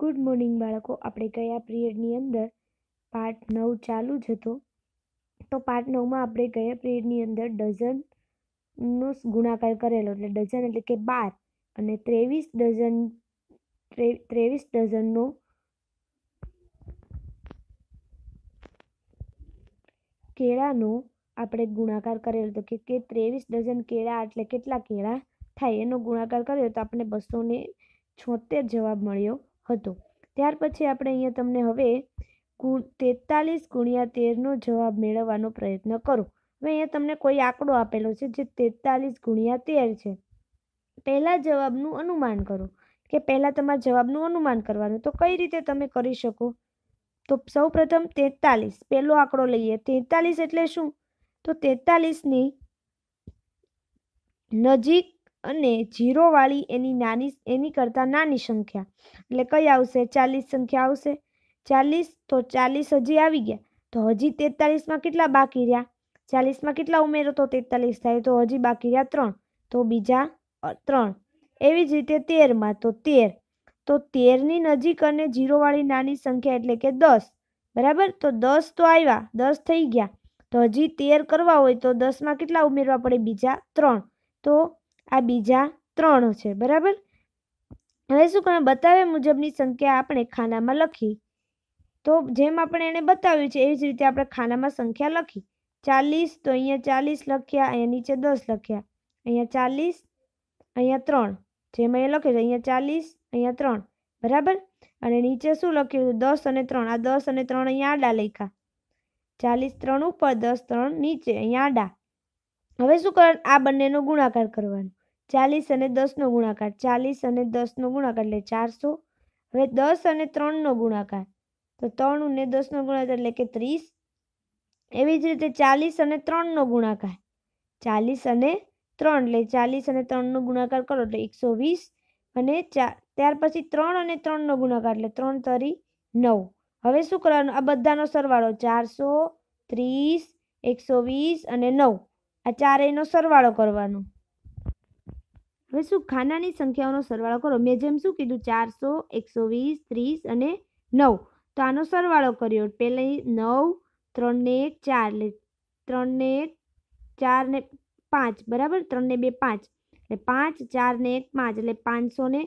good morning બાળકો આપણે ગયા પિરિયડની અંદર પાર્ટ નવ ચાલુ જ હતો તો પાર્ટ નવમાં આપણે ગયા પિરિયડની અંદર ડઝનનો ગુણાકાર કરેલો એટલે ડઝન એટલે કે બાર અને ત્રેવીસ ડઝન ત્રેવીસ ડઝનનો કેળાનો આપણે ગુણાકાર કરેલો હતો કે ત્રેવીસ ડઝન કેળા એટલે કેટલા કેળા થાય એનો ગુણાકાર કર્યો તો આપણને બસો ને છોતેર જવાબ મળ્યો હતો ત્યાર પછી આપણે અહીંયા તમને હવે તેતાલીસ ગુણ્યા તેરનો જવાબ મેળવવાનો પ્રયત્ન કરો હવે અહીંયા તમને કોઈ આંકડો આપેલો છે જે તેતાલીસ ગુણ્યા તેર છે પહેલાં જવાબનું અનુમાન કરો કે પહેલાં તમારા જવાબનું અનુમાન કરવાનું તો કઈ રીતે તમે કરી શકો તો સૌપ્રથમ તેતાલીસ પહેલો આંકડો લઈએ તેતાલીસ એટલે શું તો તેતાલીસની નજીક અને જીરોવાળી એની નાની એની કરતાં નાની સંખ્યા એટલે કઈ આવશે ચાલીસ સંખ્યા આવશે ચાલીસ તો ચાલીસ હજી આવી ગયા તો હજી તેતાલીસમાં કેટલા બાકી રહ્યા ચાલીસમાં કેટલા ઉમેરો તો તેતાલીસ થાય તો હજી બાકી રહ્યા ત્રણ તો બીજા ત્રણ એવી જ રીતે તેરમાં તો તેર તો તેરની નજીક અને જીરોવાળી નાની સંખ્યા એટલે કે દસ બરાબર તો દસ તો આવ્યા દસ થઈ ગયા તો હજી તેર કરવા હોય તો દસમાં કેટલા ઉમેરવા પડે બીજા ત્રણ તો આ બીજા ત્રણ છે બરાબર હવે શું કરવાનું બતાવ્યા મુજબની સંખ્યા આપણે ખાનામાં લખી તો જેમ આપણે એને બતાવ્યું છે એવી જ રીતે આપણે ખાનામાં સંખ્યા લખી ચાલીસ તો અહીંયા ચાલીસ લખ્યા અહીંયા નીચે દસ લખ્યા અહીંયા ચાલીસ અહીંયા ત્રણ જેમ અહીંયા લખ્યું છે અહીંયા ચાલીસ અહીંયા ત્રણ બરાબર અને નીચે શું લખ્યું છે દસ અને ત્રણ આ દસ અને ત્રણ અહીંયા આડા લખ્યા ચાલીસ ત્રણ ઉપર દસ ત્રણ નીચે અહીંયા આડા હવે શું કરવાનું આ બંનેનો ગુણાકાર કરવાનો ચાલીસ અને દસનો ગુણાકાર ચાલીસ અને દસનો ગુણાકાર એટલે ચારસો હવે દસ અને ત્રણનો ગુણાકાર તો ત્રણ ને દસનો ગુણાકાર એટલે કે ત્રીસ એવી જ રીતે ચાલીસ અને ત્રણનો ગુણાકાર ચાલીસ અને ત્રણ એટલે ચાલીસ અને ત્રણનો ગુણાકાર કરો એટલે એકસો વીસ અને ચા ત્યાર પછી ત્રણ અને ત્રણનો ગુણાકાર એટલે ત્રણ તરી નવ હવે શું કરવાનું આ બધાનો સરવાળો ચારસો ત્રીસ એકસો વીસ અને નવ આ ચારેયનો સરવાળો કરવાનો હવે શું ખાનાની સંખ્યાઓનો સરવાળો કરો મેં જેમ શું કીધું ચારસો એકસો વીસ ત્રીસ અને નવ તો આનો સરવાળો કર્યો પહેલાં નવ ત્રણને એક ચાર એટલે ત્રણને એક ચાર પાંચ બરાબર ત્રણને બે પાંચ એટલે પાંચ ચારને એક પાંચ એટલે પાંચસો ને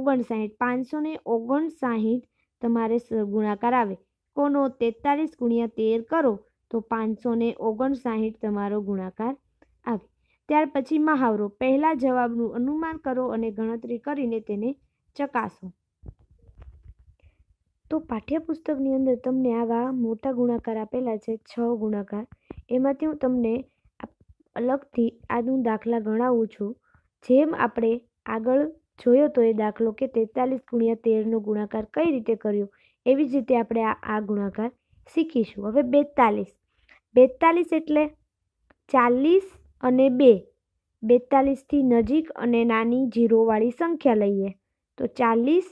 ઓગણસાહીઠ પાંચસો ને ઓગણસાહીઠ તમારે ગુણાકાર આવે કોનો તેતાલીસ ગુણ્યા તેર કરો તો પાંચસો ને ઓગણસાહીઠ તમારો ગુણાકાર આવે ત્યાર પછી મહાવરો પહેલા જવાબનું અનુમાન કરો અને ગણતરી કરીને તેને ચકાસો તો પાઠ્યપુસ્તકની અંદર તમને આવા મોટા ગુણાકાર આપેલા છે છ ગુણાકાર એમાંથી હું તમને અલગથી આનું દાખલા ગણાવું છું જેમ આપણે આગળ જોયો તો એ દાખલો કે તેતાલીસ ગુણ્યા તેરનો ગુણાકાર કઈ રીતે કર્યો એવી જ રીતે આપણે આ આ ગુણાકાર શીખીશું હવે બેતાલીસ બેતાલીસ એટલે ચાલીસ અને બે બેતાલીસથી નજીક અને નાની જીરોવાળી સંખ્યા લઈએ તો ચાલીસ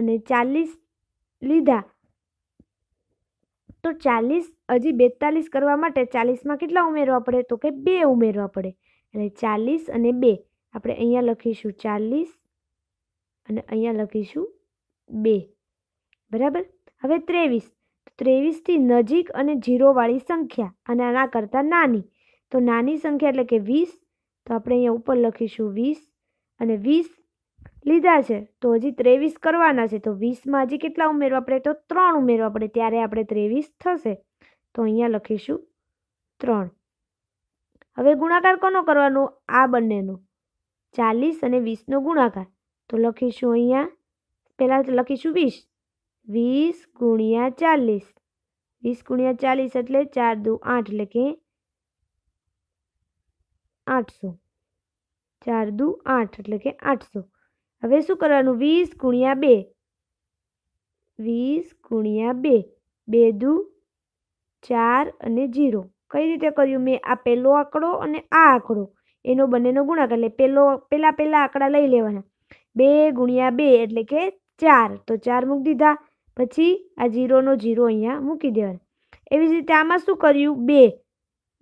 અને ચાલીસ લીધા તો ચાલીસ હજી બેતાલીસ કરવા માટે ચાલીસમાં કેટલા ઉમેરવા પડે તો કે બે ઉમેરવા પડે એટલે ચાલીસ અને બે આપણે અહીંયા લખીશું ચાલીસ અને અહીંયા લખીશું બે બરાબર હવે ત્રેવીસ ત્રેવીસથી નજીક અને જીરોવાળી સંખ્યા અને આના કરતાં નાની તો નાની સંખ્યા એટલે કે વીસ તો આપણે અહીંયા ઉપર લખીશું વીસ અને વીસ લીધા છે તો હજી ત્રેવીસ કરવાના છે તો વીસમાં હજી કેટલા ઉમેરવા પડે તો ત્રણ ઉમેરવા પડે ત્યારે આપણે ત્રેવીસ થશે તો અહીંયા લખીશું ત્રણ હવે ગુણાકાર કોનો કરવાનો આ બંનેનો ચાલીસ અને વીસનો ગુણાકાર તો લખીશું અહીંયા પહેલાં લખીશું વીસ વીસ ગુણ્યા ચાલીસ વીસ ગુણ્યા ચાલીસ એટલે ચાર દુ આઠ એટલે કે આઠસો ચાર દુ આઠ એટલે કે આઠસો હવે શું કરવાનું વીસ ગુણ્યા બે વીસ ગુણ્યા બે બે દુ ચાર અને જીરો કઈ રીતે કર્યું મેં આ પહેલો આંકડો અને આ આંકડો એનો બંનેનો ગુણાકાર એટલે પહેલો પહેલાં પહેલાં આંકડા લઈ લેવાના બે ગુણ્યા બે એટલે કે ચાર તો ચાર મૂકી દીધા પછી આ જીરોનો જીરો અહીંયા મૂકી દેવાનો એવી જ રીતે આમાં શું કર્યું બે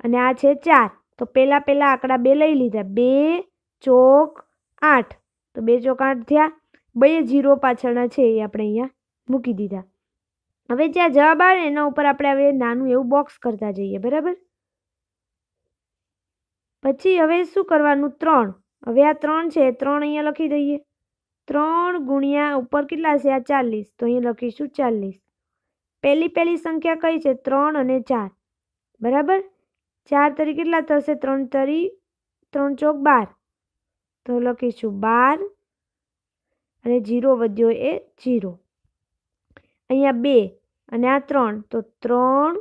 અને આ છે ચાર તો પહેલાં પહેલાં આંકડા બે લઈ લીધા બે ચોક આઠ તો બે ચોક આઠ થયા બે જીરો પાછળના છે એ આપણે અહીંયા મૂકી દીધા હવે જ્યાં જવાબ આવે એના ઉપર આપણે હવે નાનું એવું બોક્સ કરતા જઈએ બરાબર પછી હવે શું કરવાનું ત્રણ હવે આ ત્રણ છે ત્રણ અહીંયા લખી દઈએ ત્રણ ગુણ્યા ઉપર કેટલા છે આ ચાલીસ તો અહીંયા લખીશું ચાલીસ પહેલી પહેલી સંખ્યા કઈ છે ત્રણ અને ચાર બરાબર ચાર તરી કેટલા થશે ત્રણ તરી ત્રણ ચોક બાર તો લખીશું બાર અને જીરો વધ્યો એ જીરો અહીંયા બે અને આ ત્રણ તો ત્રણ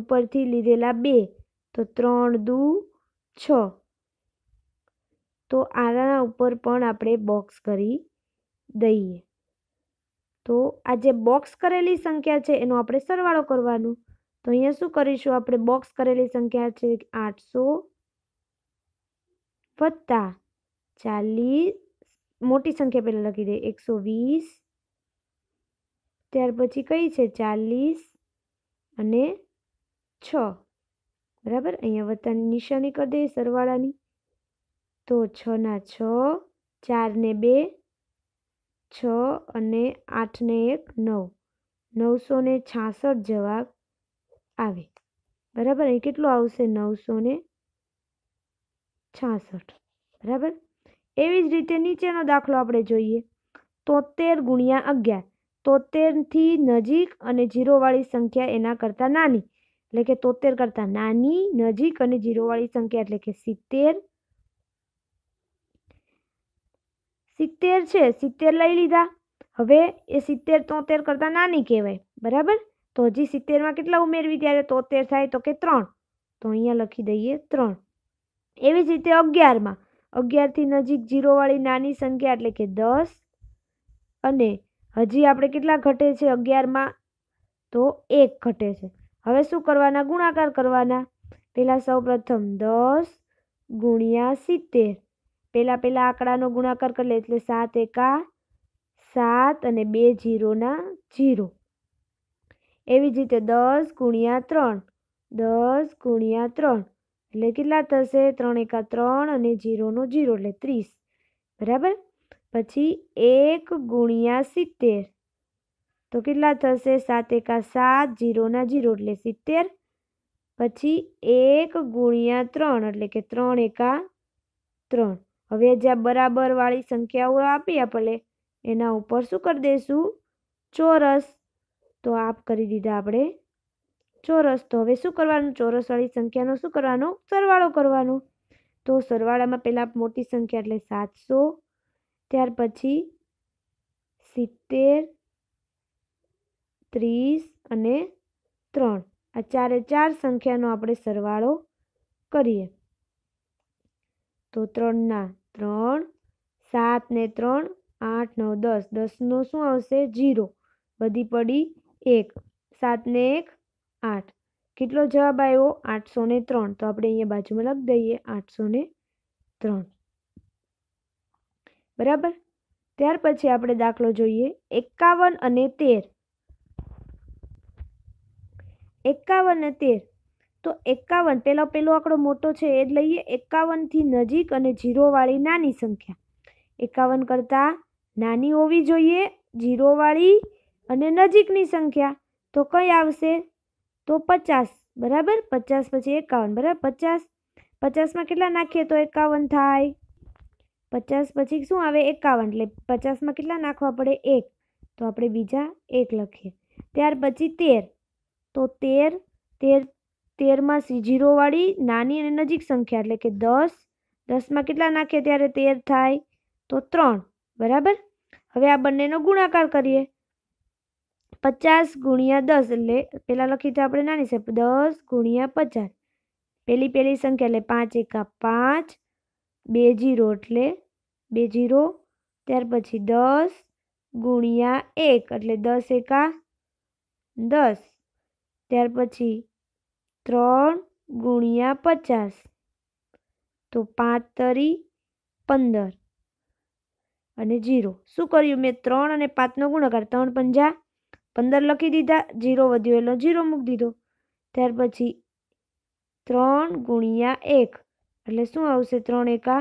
ઉપરથી લીધેલા બે તો ત્રણ દુ છ તો આના ઉપર પણ આપણે બોક્સ કરી દઈએ તો આ જે બોક્સ કરેલી સંખ્યા છે એનો આપણે સરવાળો કરવાનું તો અહીંયા શું કરીશું આપણે બોક્સ કરેલી સંખ્યા છે આઠસો વત્તા ચાલીસ મોટી સંખ્યા પહેલાં લખી દે એકસો વીસ ત્યાર પછી કઈ છે ચાલીસ અને છ બરાબર અહીંયા વત્તાની નિશાની કરી દઈએ સરવાળાની તો છના છ ચારને બે છ અને આઠને એક નવ નવસો ને છાસઠ જવાબ આવે બરાબર અહીં કેટલું આવશે નવસો ને છાસઠ બરાબર એવી જ રીતે નીચેનો દાખલો આપણે જોઈએ તોતેર ગુણ્યા અગિયાર તોતેરથી નજીક અને ઝીરોવાળી સંખ્યા એના કરતાં નાની એટલે કે તોતેર કરતાં નાની નજીક અને જીરોવાળી સંખ્યા એટલે કે સિત્તેર સિત્તેર છે સિત્તેર લઈ લીધા હવે એ સિત્તેર તોતેર કરતાં નાની કહેવાય બરાબર તો હજી સિત્તેરમાં કેટલા ઉમેરવી ત્યારે તોતેર થાય તો કે ત્રણ તો અહીંયા લખી દઈએ ત્રણ એવી જ રીતે અગિયારમાં અગિયારથી નજીક જીરોવાળી નાની સંખ્યા એટલે કે દસ અને હજી આપણે કેટલા ઘટે છે અગિયારમાં તો એક ઘટે છે હવે શું કરવાના ગુણાકાર કરવાના પહેલાં સૌ પ્રથમ દસ ગુણ્યા સિત્તેર પહેલાં પહેલાં આંકડાનો ગુણાકાર કરી લે એટલે સાત એકા સાત અને બે જીરોના જીરો એવી જ રીતે દસ ગુણ્યા ત્રણ દસ ગુણ્યા ત્રણ એટલે કેટલા થશે ત્રણ એકા ત્રણ અને જીરોનો જીરો એટલે ત્રીસ બરાબર પછી એક ગુણ્યા સિત્તેર તો કેટલા થશે સાત એકા સાત જીરોના જીરો એટલે સિત્તેર પછી એક ગુણ્યા ત્રણ એટલે કે ત્રણ એકા ત્રણ હવે જ્યાં બરાબરવાળી સંખ્યાઓ આપી આપણે એના ઉપર શું કરી દઈશું ચોરસ તો આપ કરી દીધા આપણે ચોરસ તો હવે શું કરવાનું ચોરસવાળી સંખ્યાનો શું કરવાનો સરવાળો કરવાનો તો સરવાળામાં પહેલાં મોટી સંખ્યા એટલે સાતસો ત્યાર પછી સિત્તેર ત્રીસ અને ત્રણ આ ચારે ચાર સંખ્યાનો આપણે સરવાળો કરીએ તો ત્રણના ત્રણ સાત ને ત્રણ આઠ નવ દસ દસનો શું આવશે જીરો બધી પડી એક સાત ને એક આઠ કેટલો જવાબ આવ્યો આઠસો ને ત્રણ તો આપણે અહીંયા બાજુમાં લખી દઈએ આઠસો ને ત્રણ બરાબર ત્યાર પછી આપણે દાખલો જોઈએ એકાવન અને તેર એકાવન અને તેર તો એકાવન પહેલાં પહેલો આંકડો મોટો છે એ જ લઈએ એકાવનથી નજીક અને જીરોવાળી નાની સંખ્યા એકાવન કરતાં નાની હોવી જોઈએ જીરોવાળી અને નજીકની સંખ્યા તો કઈ આવશે તો પચાસ બરાબર પચાસ પછી એકાવન બરાબર પચાસ પચાસમાં કેટલા નાખીએ તો એકાવન થાય પચાસ પછી શું આવે એકાવન એટલે પચાસમાં કેટલા નાખવા પડે એક તો આપણે બીજા એક લખીએ ત્યાર પછી તેર તો તેર તેર તેરમાં સી ઝીરોવાળી નાની અને નજીક સંખ્યા એટલે કે દસ દસમાં કેટલા નાખીએ ત્યારે તેર થાય તો ત્રણ બરાબર હવે આ બંનેનો ગુણાકાર કરીએ પચાસ ગુણ્યા દસ એટલે પહેલાં લખીએ તો આપણે નાની સાહેબ દસ ગુણ્યા પચાસ પહેલી પહેલી સંખ્યા એટલે પાંચ એકા પાંચ બે જીરો એટલે બે જીરો ત્યાર પછી દસ ગુણ્યા એક એટલે દસ એકા દસ ત્યાર પછી ત્રણ ગુણ્યા પચાસ તો પાંચ તરી પંદર અને જીરો શું કર્યું મેં ત્રણ અને પાંચનો ગુણાકાર ત્રણ પંજા પંદર લખી દીધા જીરો વધ્યો એટલે જીરો મૂકી દીધો ત્યાર પછી ત્રણ ગુણ્યા એક એટલે શું આવશે ત્રણ એકા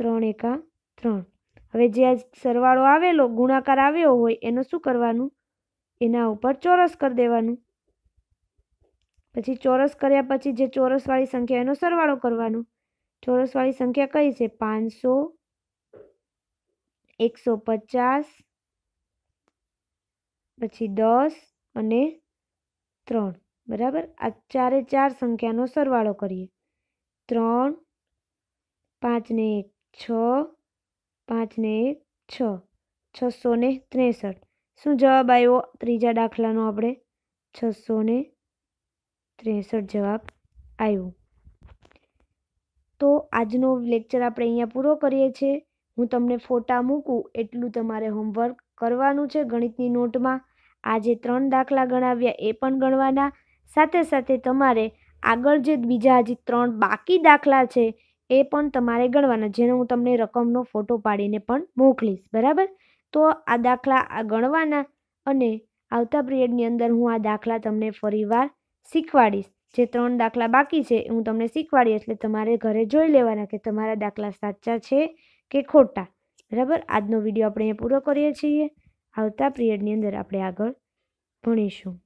ત્રણ એકા ત્રણ હવે જે આ સરવાળો આવેલો ગુણાકાર આવ્યો હોય એનું શું કરવાનું એના ઉપર ચોરસ કરી દેવાનું પછી ચોરસ કર્યા પછી જે ચોરસવાળી સંખ્યા એનો સરવાળો કરવાનો ચોરસવાળી સંખ્યા કઈ છે પાંચસો એકસો પચાસ પછી દસ અને ત્રણ બરાબર આ ચારે ચાર સંખ્યાનો સરવાળો કરીએ ત્રણ પાંચને એક છ પાંચને એક છ છસો ને ત્રેસઠ શું જવાબ આવ્યો ત્રીજા દાખલાનો આપણે છસો ને ત્રેસઠ જવાબ આવ્યો તો આજનો લેક્ચર આપણે અહીંયા પૂરો કરીએ છીએ હું તમને ફોટા મૂકું એટલું તમારે હોમવર્ક કરવાનું છે ગણિતની નોટમાં આજે ત્રણ દાખલા ગણાવ્યા એ પણ ગણવાના સાથે સાથે તમારે આગળ જે બીજા હજી ત્રણ બાકી દાખલા છે એ પણ તમારે ગણવાના જેનો હું તમને રકમનો ફોટો પાડીને પણ મોકલીશ બરાબર તો આ દાખલા આ ગણવાના અને આવતા પિરિયડની અંદર હું આ દાખલા તમને ફરીવાર શીખવાડીશ જે ત્રણ દાખલા બાકી છે હું તમને શીખવાડી એટલે તમારે ઘરે જોઈ લેવાના કે તમારા દાખલા સાચા છે કે ખોટા બરાબર આજનો વિડીયો આપણે અહીંયા પૂરો કરીએ છીએ આવતા પીરિયડની અંદર આપણે આગળ ભણીશું